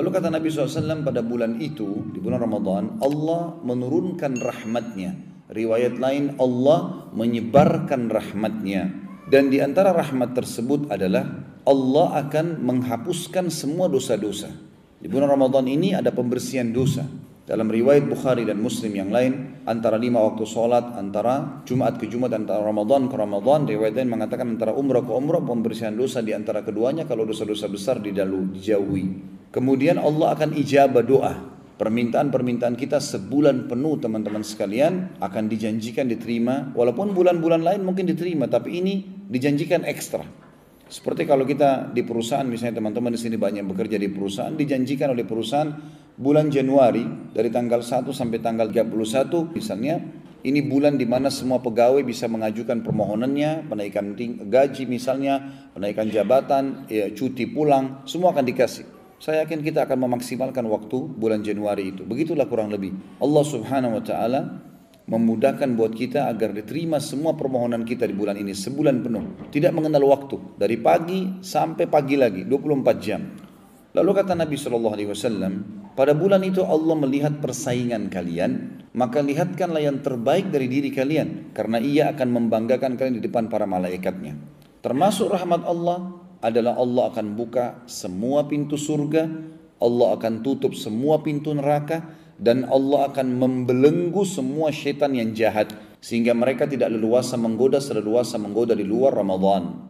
Lalu kata Nabi SAW pada bulan itu, di bulan Ramadan, Allah menurunkan rahmatnya. Riwayat lain, Allah menyebarkan rahmatnya. Dan di antara rahmat tersebut adalah Allah akan menghapuskan semua dosa-dosa. Di bulan Ramadan ini ada pembersihan dosa. Dalam riwayat Bukhari dan Muslim yang lain, antara lima waktu sholat, antara Jumat ke Jumat, dan antara Ramadan ke Ramadan, riwayat lain mengatakan antara umrah ke umrah, pembersihan dosa di antara keduanya, kalau dosa-dosa besar didalu, dijauhi. Kemudian Allah akan ijabah doa. Permintaan-permintaan kita sebulan penuh teman-teman sekalian akan dijanjikan diterima. Walaupun bulan-bulan lain mungkin diterima, tapi ini dijanjikan ekstra. Seperti kalau kita di perusahaan, misalnya teman-teman di sini banyak bekerja di perusahaan, dijanjikan oleh perusahaan bulan Januari dari tanggal 1 sampai tanggal 31 misalnya, ini bulan di mana semua pegawai bisa mengajukan permohonannya, penaikan gaji misalnya, penaikan jabatan, ya, cuti pulang, semua akan dikasih. Saya yakin kita akan memaksimalkan waktu bulan Januari itu. Begitulah kurang lebih. Allah Subhanahu wa taala memudahkan buat kita agar diterima semua permohonan kita di bulan ini sebulan penuh, tidak mengenal waktu, dari pagi sampai pagi lagi, 24 jam. Lalu kata Nabi Shallallahu alaihi wasallam, pada bulan itu Allah melihat persaingan kalian, maka lihatkanlah yang terbaik dari diri kalian karena ia akan membanggakan kalian di depan para malaikatnya. Termasuk rahmat Allah adalah Allah akan buka semua pintu surga, Allah akan tutup semua pintu neraka, dan Allah akan membelenggu semua syaitan yang jahat sehingga mereka tidak leluasa menggoda seleluasa menggoda di luar Ramadan.